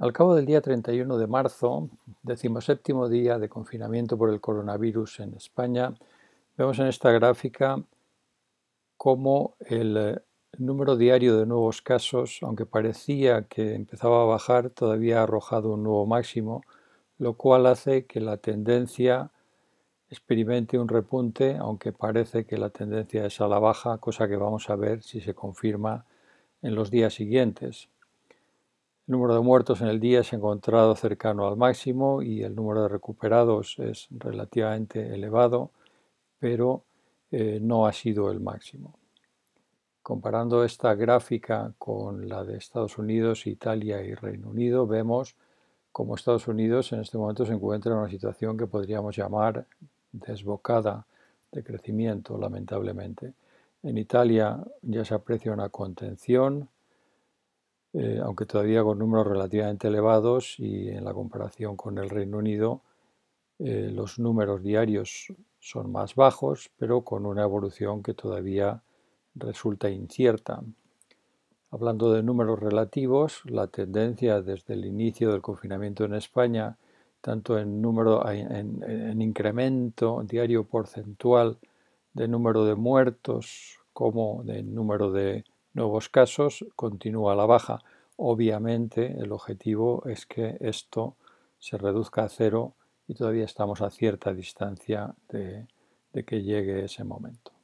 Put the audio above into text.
Al cabo del día 31 de marzo, decimoséptimo día de confinamiento por el coronavirus en España, vemos en esta gráfica cómo el eh, número diario de nuevos casos, aunque parecía que empezaba a bajar, todavía ha arrojado un nuevo máximo, lo cual hace que la tendencia experimente un repunte, aunque parece que la tendencia es a la baja, cosa que vamos a ver si se confirma en los días siguientes. El número de muertos en el día se ha encontrado cercano al máximo y el número de recuperados es relativamente elevado, pero eh, no ha sido el máximo. Comparando esta gráfica con la de Estados Unidos, Italia y Reino Unido, vemos como Estados Unidos en este momento se encuentra en una situación que podríamos llamar desbocada de crecimiento, lamentablemente. En Italia ya se aprecia una contención, eh, aunque todavía con números relativamente elevados y en la comparación con el Reino Unido eh, los números diarios son más bajos, pero con una evolución que todavía resulta incierta. Hablando de números relativos, la tendencia desde el inicio del confinamiento en España, tanto en número en incremento diario porcentual de número de muertos como de número de nuevos casos, continúa la baja. Obviamente el objetivo es que esto se reduzca a cero y todavía estamos a cierta distancia de, que llegue ese momento.